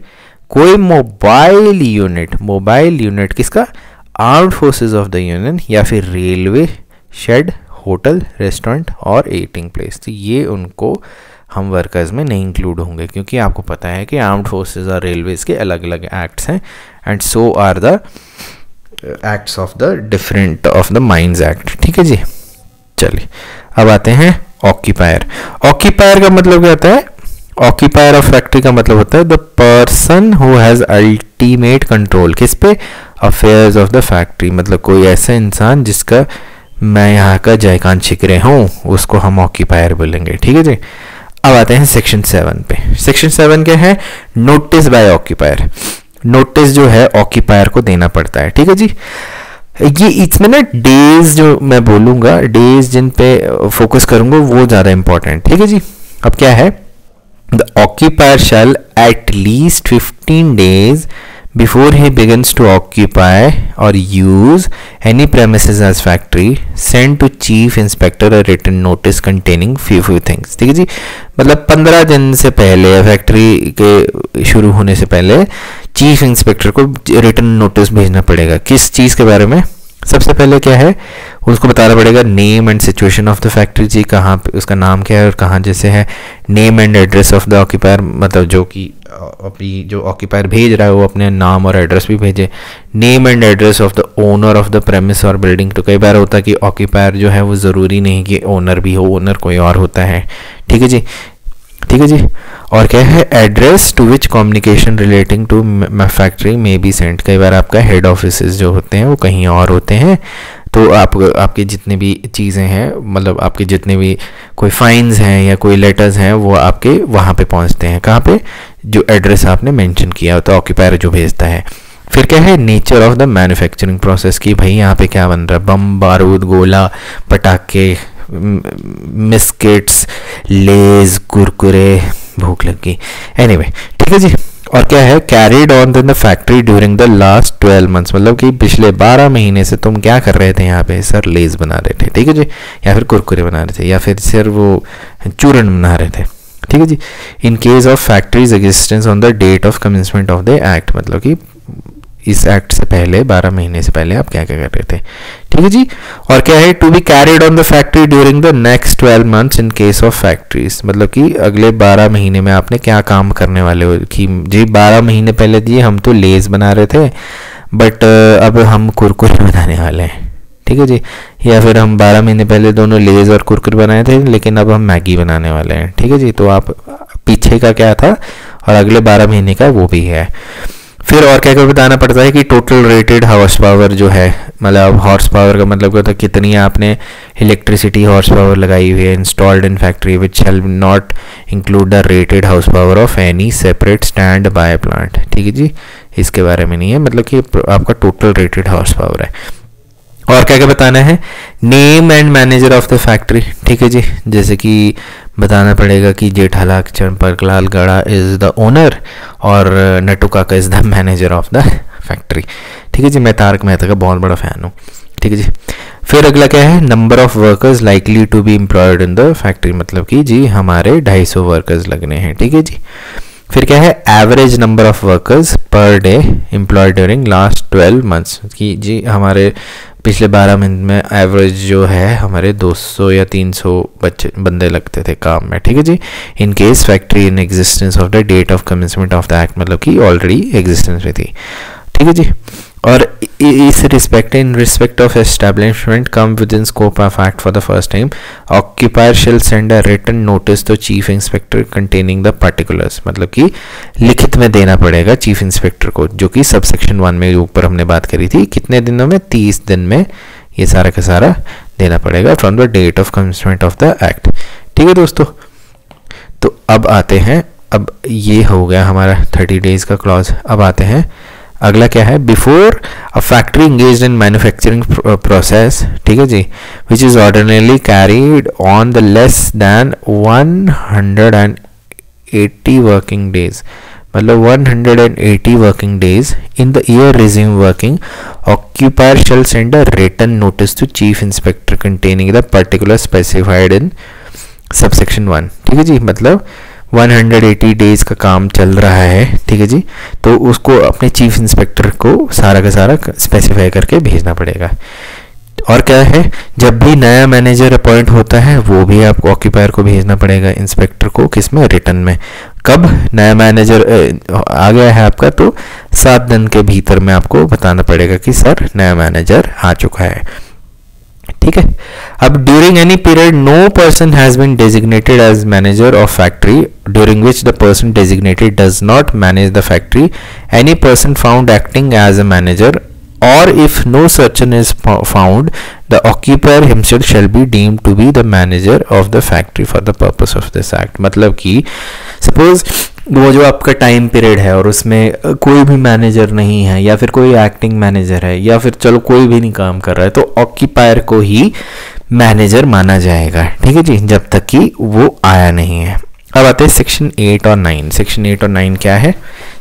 कोई मोबाइल यूनिट मोबाइल यूनिट किसका armed forces of the union या फिर railway shed hotel restaurant or eating place तो ये उनको हम वर्कर्स में नहीं इंक्लूड होंगे क्योंकि आपको पता है कि आर्म्ड फोर्सेज और रेलवेज के अलग अलग एक्ट्स हैं and so are the acts of the different of the mines act ठीक है जी चलिए अब आते हैं ऑक्यूपायर ऑक्यूपायर का मतलब क्या होता है ऑक्यूपायर ऑफ फैक्ट्री का मतलब होता है the person who has ultimate control किस पे अफेयर्स ऑफ द फैक्ट्री मतलब कोई ऐसा इंसान जिसका मैं यहाँ का जयकांत छिकरे हूँ उसको हम ऑक्यूपायर बोलेंगे ठीक है जी अब आते हैं सेक्शन सेवन पे सेक्शन सेवन क्या है नोटिस बाय ऑक्यूपायर नोटिस जो है ऑक्यूपायर को देना पड़ता है ठीक है जी ये इसमें ना डेज जो मैं बोलूँगा डेज जिन पे फोकस करूँगा वो ज़्यादा इंपॉर्टेंट ठीक है जी अब क्या है the occupier shall at least fifteen days before he begins to occupy और use any premise as factory send to chief inspector और return notice containing few few things ठीक है जी मतलब पंद्रह दिन से पहले फैक्ट्री के शुरू होने से पहले चीफ इंस्पेक्टर को रिटर्न नोटिस भेजना पड़ेगा किस चीज़ के बारे में सबसे पहले क्या है उसको बताना पड़ेगा name and situation of the factory जी कहाँ पे उसका नाम क्या है और कहाँ जैसे है name and address of the occupier मतलब जो कि अपनी जो ऑक्यूपायर भेज रहा है वो अपने नाम और एड्रेस भी भेजे name and address of the owner of the premise और बिल्डिंग तो कई बार होता है कि ऑक्यूपायर जो है वो ज़रूरी नहीं कि ओनर भी हो ओनर कोई और होता है ठीक है जी ठीक है जी और क्या है address to which communication relating to factory may be sent कई बार आपका हेड ऑफिस जो होते हैं वो कहीं और होते हैं तो आप आपके जितने भी चीज़ें हैं मतलब आपके जितने भी कोई फाइन्स हैं या कोई लेटर्स हैं वो आपके वहाँ पे पहुँचते हैं कहाँ पे जो एड्रेस आपने मेंशन किया तो ऑक्यूपायर जो भेजता है फिर क्या है nature of the manufacturing process की भाई यहाँ पे क्या बन रहा है बम बारूद गोला पटाखे मिस्किट्स लेज कुरकुरे भूख लग गई एनी anyway, ठीक है जी और क्या है carried on in the factory during the last twelve months मतलब कि पिछले बारह महीने से तुम क्या कर रहे थे यहाँ पे सर लेस बना रहे थे ठीक है जी या फिर कुरकुरे बना रहे थे या फिर सर वो चूरण बना रहे थे ठीक है जी in case of factories existence on the date of commencement of the act मतलब कि इस एक्ट से पहले 12 महीने से पहले आप क्या क्या कर रहे थे ठीक है जी और क्या है to be carried on the factory during the next 12 months in case of factories मतलब कि अगले 12 महीने में आपने क्या काम करने वाले हो कि जी 12 महीने पहले जी हम तो लेस बना रहे थे बट अब हम कुरकुरे बनाने वाले हैं ठीक है जी या फिर हम 12 महीने पहले दोनों लेज और कुरकुर बनाए थे लेकिन अब हम मैगी बनाने वाले हैं ठीक है जी तो आप पीछे का क्या था और अगले 12 महीने का वो भी है फिर और क्या क्या बताना पड़ता है कि टोटल रेटेड हॉर्स पावर जो है मतलब हॉर्स पावर का मतलब क्या होता है कितनी आपने इलेक्ट्रिसिटी हॉर्स पावर लगाई हुई है installed in factory which help not include the rated house power of any separate stand by plant ठीक है जी इसके बारे में नहीं है मतलब कि आपका टोटल रेटेड हॉर्स पावर है और क्या क्या बताना है name and manager of the factory ठीक है जी जैसे कि बताना पड़ेगा कि जेठाला चंपकलाल गढ़ा इज़ द ओनर और नटू काका is the manager of the factory ठीक है जी मैं तारक मेहता का बहुत बड़ा फ़ैन हूँ ठीक है जी फिर अगला क्या है number of workers likely to be employed in the factory मतलब कि जी हमारे 250 वर्कर्स लगने हैं ठीक है जी फिर क्या है average number of workers per day employed during last twelve months कि जी हमारे पिछले बारह मिनट में एवरेज जो है हमारे 200 या 300 बच्चे बंदे लगते थे काम में ठीक है जी in case factory in existence of the date of commencement of the act मतलब कि ऑलरेडी एग्जिस्टेंस में थी ठीक है जी और इस respect in respect of establishment come within scope of act for the first time occupier shall send a return notice to chief inspector containing the particulars मतलब कि लिखित में देना पड़ेगा चीफ इंस्पेक्टर को जो कि सब सेक्शन वन में ऊपर हमने बात करी थी कितने दिनों में तीस दिन में ये सारा का सारा देना पड़ेगा from the date of commencement of the act ठीक है दोस्तों तो अब आते हैं अब ये हो गया हमारा थर्टी डेज का क्लॉज अब आते हैं अगला क्या है before a factory engage in manufacturing process ठीक है जी which is ordinarily carried on the less than 180 working days मतलब 180 working days in the year resume working occupier shall send a return notice to chief inspector containing the particular specified in subsection one ठीक है जी मतलब 180 days का काम चल रहा है ठीक है जी तो उसको अपने चीफ इंस्पेक्टर को सारा का सारा स्पेसिफाई करके भेजना पड़ेगा और क्या है जब भी नया मैनेजर अपॉइंट होता है वो भी आपको ऑक्यूपायर को भेजना पड़ेगा इंस्पेक्टर को किस में रिटर्न में कब नया मैनेजर आ गया है आपका तो सात दिन के भीतर में आपको बताना पड़ेगा कि सर नया मैनेजर आ चुका है ठीक है अब during any period no person has been designated as manager of factory during which the person designated does not manage the factory any person found acting as a manager और if no सर्चन is found the occupier himself shall be deem to be the manager of the factory for the purpose of this act मतलब कि suppose वो जो आपका time period है और उसमें कोई भी मैनेजर नहीं है या फिर कोई एक्टिंग मैनेजर है या फिर चलो कोई भी नहीं काम कर रहा है तो ऑक्यूपायर को ही मैनेजर माना जाएगा ठीक है जी जब तक कि वो आया नहीं है अब आते हैं सेक्शन एट और नाइन सेक्शन एट और नाइन क्या है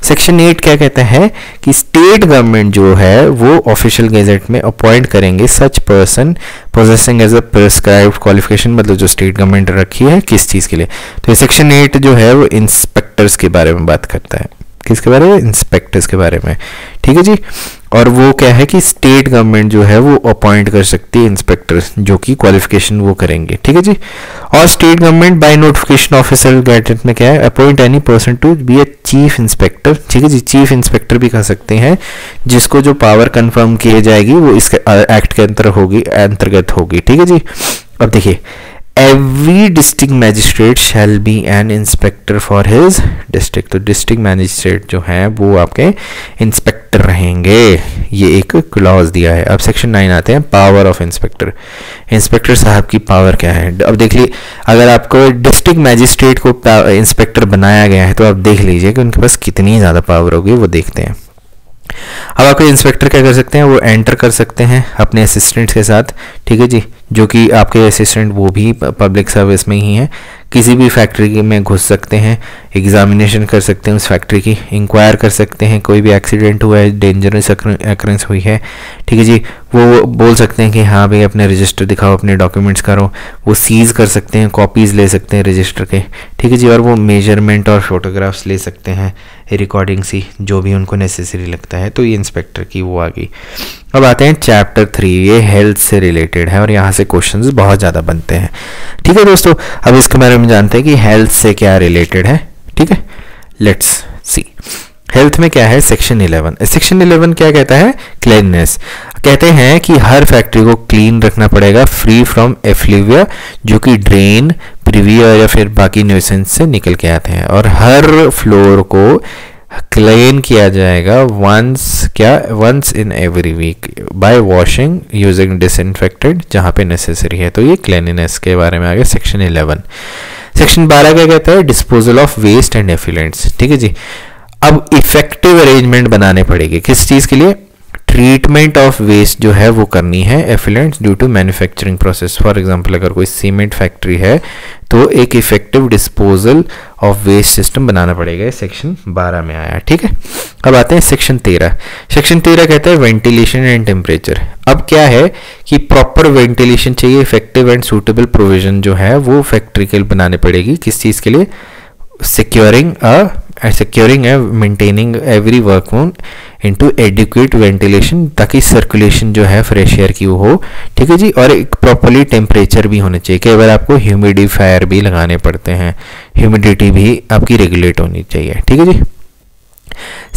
सेक्शन एट क्या कहता है कि स्टेट गवर्नमेंट जो है वो ऑफिशियल गेजेट में अपॉइंट करेंगे such person processing as a prescribe qualification मतलब जो स्टेट गवर्नमेंट रखी है किस चीज़ के लिए तो ये सेक्शन एट जो है वो इंस्पेक्टर्स के बारे में बात करता है किसके बारे में इंस्पेक्टर्स के बारे में ठीक है जी और वो क्या है कि स्टेट गवर्नमेंट जो है वो अपॉइंट कर सकती है इंस्पेक्टर्स जो कि क्वालिफिकेशन वो करेंगे ठीक है जी और state government by notification officer gazette में क्या है appoint any person to be a chief inspector ठीक है जी चीफ इंस्पेक्टर भी कह सकते हैं जिसको जो पावर कन्फर्म की जाएगी वो इस एक्ट uh, के अंतर होगी अंतर्गत होगी ठीक है जी अब देखिए every district magistrate shall be an inspector for his district तो डिस्ट्रिक्ट मैजिस्ट्रेट जो हैं वो आपके इंस्पेक्टर रहेंगे ये एक क्लॉज दिया है अब सेक्शन नाइन आते हैं पावर ऑफ इंस्पेक्टर इंस्पेक्टर साहब की पावर क्या है अब देख लीजिए अगर आपको डिस्ट्रिक्ट मैजिस्ट्रेट को इंस्पेक्टर बनाया गया है तो आप देख लीजिए कि उनके पास कितनी ज़्यादा पावर होगी वो देखते हैं अब आपके इंस्पेक्टर क्या कर सकते हैं वो एंटर कर सकते हैं अपने असिस्टेंट्स के साथ ठीक है जी जो कि आपके असिस्टेंट वो भी पब्लिक सर्विस में ही हैं किसी भी फैक्ट्री में घुस सकते हैं एग्जामिनेशन कर सकते हैं उस फैक्ट्री की इंक्वायर कर सकते हैं कोई भी एक्सीडेंट हुआ है डेंजरस अक्रेंस हुई है ठीक है जी वो बोल सकते हैं कि हाँ भाई अपने रजिस्टर दिखाओ अपने डॉक्यूमेंट्स करो वो सीज़ कर सकते हैं कॉपीज़ ले सकते हैं रजिस्टर के ठीक है जी और वो मेजरमेंट और फोटोग्राफ्स ले सकते हैं रिकॉर्डिंग सी जो भी उनको नेसेसरी लगता है तो ये इंस्पेक्टर की वो आ गई अब आते हैं चैप्टर थ्री ये हेल्थ से रिलेटेड है और यहाँ से क्वेश्चन बहुत ज़्यादा बनते हैं ठीक है दोस्तों अब इसके बारे में जानते हैं कि हेल्थ से क्या रिलेटेड है ठीक है लेट्स सी हेल्थ में क्या है सेक्शन 11 सेक्शन 11 क्या कहता है क्लीननेस कहते हैं कि हर फैक्ट्री को क्लीन रखना पड़ेगा फ्री फ्रॉम एफ्लिविया जो कि ड्रेन प्रिविया या फिर बाकी न्यूसेंस से निकल के आते हैं और हर फ्लोर को क्लेन किया जाएगा वंस क्या once in every week by washing using disinfected जहाँ पे नेसेसरी है तो ये क्लेनिनेस के बारे में आ गया सेक्शन इलेवन सेक्शन बारह क्या कहता है disposal of waste and effluents ठीक है जी अब इफेक्टिव अरेंजमेंट बनाने पड़ेगी किस चीज़ के लिए ट्रीटमेंट ऑफ वेस्ट जो है वो करनी है effluents due to manufacturing process for example अगर कोई सीमेंट फैक्ट्री है तो एक effective disposal of waste system बनाना पड़ेगा सेक्शन 12 में आया ठीक है अब आते हैं सेक्शन 13 सेक्शन 13 कहता है वेंटिलेशन एंड टेम्परेचर अब क्या है कि प्रॉपर वेंटिलेशन चाहिए इफेक्टिव एंड सूटेबल प्रोविजन जो है वो फैक्ट्री के बनाने पड़ेगी किस चीज़ के लिए सिक्योरिंग अ सिक्योरिंग है maintaining every workroom into adequate ventilation ताकि सर्कुलेशन जो है फ्रेश एयर की वो हो ठीक है जी और एक प्रॉपरली टेम्परेचर भी होना चाहिए कई बार आपको ह्यूमिडिफायर भी लगाने पड़ते हैं ह्यूमिडिटी भी आपकी रेगुलेट होनी चाहिए ठीक है जी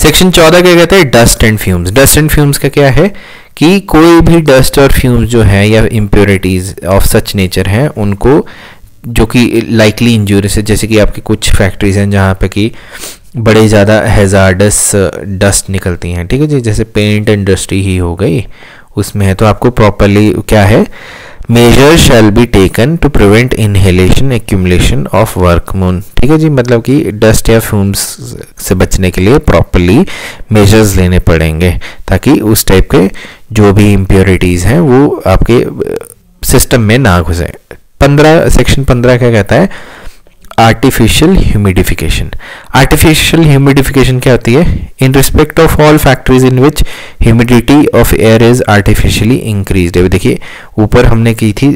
सेक्शन चौदह क्या कहते हैं dust and fumes dust and fumes का क्या है कि कोई भी डस्ट और फ्यूम्स जो है या इम्प्योरिटीज़ ऑफ सच नेचर हैं उनको जो कि लाइकली इंजूरीज है जैसे कि आपकी कुछ फैक्ट्रीज हैं जहाँ पे कि बड़े ज़्यादा हेजार्डस डस्ट uh, निकलती हैं ठीक है जी जैसे पेंट इंडस्ट्री ही हो गई उसमें है तो आपको प्रॉपरली क्या है measure shall be taken to prevent inhalation accumulation of workroom ठीक है जी मतलब कि डस्ट या फ्यूम्स से बचने के लिए प्रॉपरली मेजर्स लेने पड़ेंगे ताकि उस टाइप के जो भी इम्प्योरिटीज़ हैं वो आपके सिस्टम uh, में ना घुसें पंद्रह सेक्शन पंद्रह क्या कहता है आर्टिफिशियल ह्यूमिडिफिकेशन आर्टिफिशियल ह्यूमिडिफिकेशन क्या होती है in respect of all factories in which humidity of air is artificially increase अभी देखिए ऊपर हमने की थी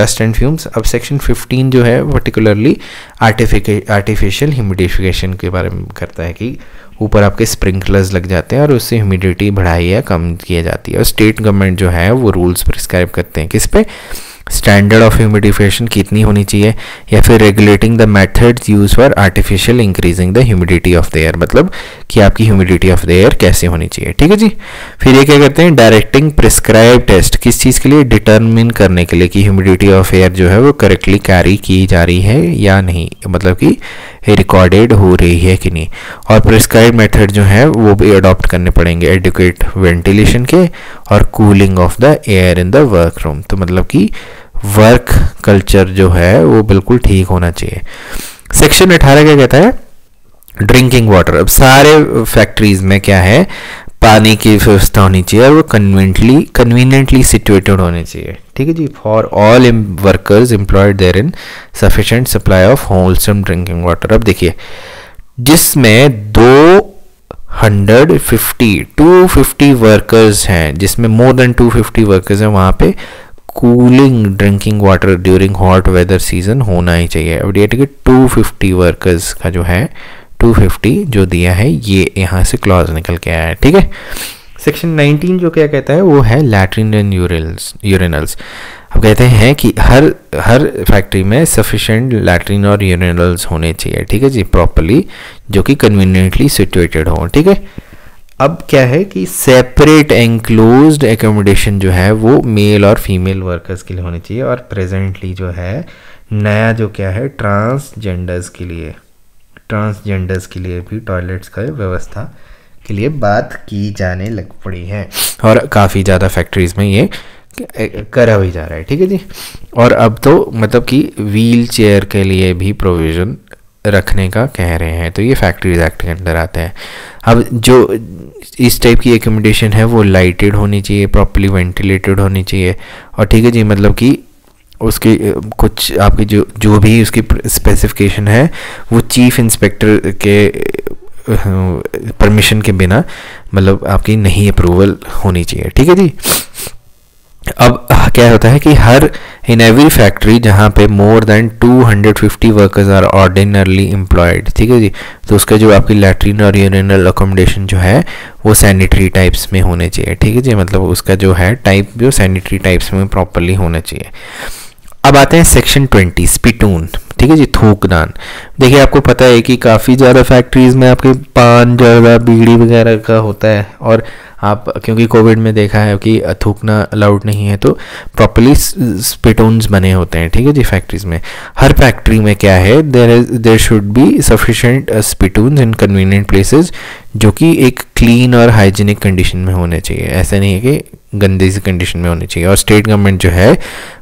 डस्ट एंड फ्यूम्स अब सेक्शन 15 जो है पर्टिकुलरली आर्टिफिशियल ह्यूमिडिफिकेशन के बारे में करता है कि ऊपर आपके स्प्रिंकलर्स लग जाते हैं और उससे ह्यूमिडिटी बढ़ाई या कम किया जाती है और स्टेट गवर्नमेंट जो है वो रूल्स प्रिस्क्राइब करते हैं किस पे स्टैंडर्ड ऑफ ह्यूमिडिफिकेशन कितनी होनी चाहिए या फिर regulating the methods use for artificial increasing the humidity of the air मतलब कि आपकी ह्यूमिडिटी ऑफ द एयर कैसे होनी चाहिए ठीक है जी फिर ये क्या करते हैं डायरेक्टिंग प्रिस्क्राइब टेस्ट किस चीज़ के लिए डिटर्मिन करने के लिए कि ह्यूमिडिटी ऑफ एयर जो है वो करेक्टली कैरी की जा रही है या नहीं मतलब कि रिकॉर्डेड हो रही है कि नहीं और प्रिस्क्राइब मेथड जो है वो भी अडॉप्ट करने पड़ेंगे एडुकेट वेंटिलेशन के और cooling of the air in the workroom तो मतलब कि वर्क कल्चर जो है वो बिल्कुल ठीक होना चाहिए सेक्शन अठारह क्या कहता है ड्रिंकिंग वाटर अब सारे फैक्ट्रीज में क्या है पानी की व्यवस्था होनी चाहिए और वो कन्वेंटली कन्वीनियंटली सिचुएटेड होने चाहिए ठीक है जी for all workers employed therein sufficient supply of wholesome drinking water अब देखिए जिसमें दो hundred fifty two fifty workers हैं जिसमें more than two fifty workers हैं वहाँ पे cooling drinking water during hot weather season होना ही चाहिए अब ये ठीक टू फिफ्टी वर्कर्स का जो है टू फिफ्टी जो दिया है ये यहाँ से क्लॉज निकल के आया है ठीक है सेक्शन 19 जो क्या कहता है वो है लैट्रिन एंड यूरिनल्स यूरिनल्स अब कहते हैं कि हर हर फैक्ट्री में सफिशेंट लैट्रिन और यूरिनल्स होने चाहिए ठीक है जी प्रॉपरली जो कि कन्वीनियंटली सिचुएटेड हों ठीक है अब क्या है कि सेपरेट एंक्लोज एकोमोडेशन जो है वो मेल और फीमेल वर्कर्स के लिए होनी चाहिए और प्रेजेंटली जो है नया जो क्या है ट्रांसजेंडर्स के लिए ट्रांसजेंडर्स के लिए भी टॉयलेट्स का व्यवस्था के लिए बात की जाने लग पड़ी है और काफ़ी ज़्यादा फैक्ट्रीज़ में ये करा भी जा रहा है ठीक है जी और अब तो मतलब कि व्हील चेयर के लिए भी प्रोविज़न रखने का कह रहे हैं तो ये फैक्ट्रीज एक्ट के अंदर आते हैं अब जो इस टाइप की एकोमोडेशन है वो लाइटेड होनी चाहिए प्रॉपरली वेंटिलेटेड होनी चाहिए और ठीक है जी मतलब कि उसके कुछ आपकी जो जो भी उसकी स्पेसिफिकेशन है वो चीफ इंस्पेक्टर के परमिशन के बिना मतलब आपकी नहीं अप्रूवल होनी चाहिए ठीक है जी अब क्या होता है कि हर इन एवरी फैक्ट्री जहाँ पे more than 250 workers are ordinarily employed ठीक है जी तो उसका जो आपकी लेटरिन और यूरिनल अकोमोडेशन जो है वो सैनिटरी टाइप्स में होने चाहिए ठीक है जी मतलब उसका जो है टाइप जो सैनिटरी टाइप्स में प्रॉपरली होना चाहिए अब आते हैं सेक्शन 20 स्पिटून ठीक है जी थूकदान देखिए आपको पता है कि काफ़ी ज़्यादा फैक्ट्रीज़ में आपके पान जर्दा बीड़ी वगैरह का होता है और आप क्योंकि कोविड में देखा है कि थूकना अलाउड नहीं है तो प्रॉपरली स्पिटोन्स बने होते हैं ठीक है जी फैक्ट्रीज़ में हर फैक्ट्री में क्या है there is there should be sufficient spittoons in convenient places जो कि एक क्लीन और हाइजीनिक कंडीशन में होने चाहिए ऐसा नहीं है कि गंदे सी कंडीशन में होने चाहिए और स्टेट गवर्नमेंट जो है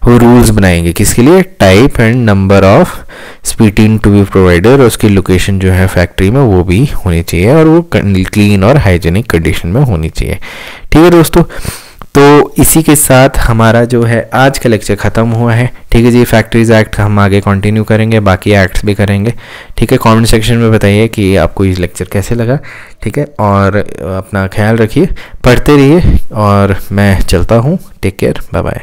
वो रूल्स बनाएंगे किसके लिए type and number of spitting to be provider और उसकी लोकेशन जो है फैक्ट्री में वो भी होनी चाहिए और वो क्लीन और हाइजीनिक कंडीशन में होनी चाहिए ठीक है दोस्तों तो इसी के साथ हमारा जो है आज का लेक्चर ख़त्म हुआ है ठीक है जी फैक्ट्रीज एक्ट हम आगे कंटिन्यू करेंगे बाकी एक्ट्स भी करेंगे ठीक है कमेंट सेक्शन में बताइए कि आपको ये लेक्चर कैसे लगा ठीक है और अपना ख्याल रखिए पढ़ते रहिए और मैं चलता हूँ टेक केयर बाय बाय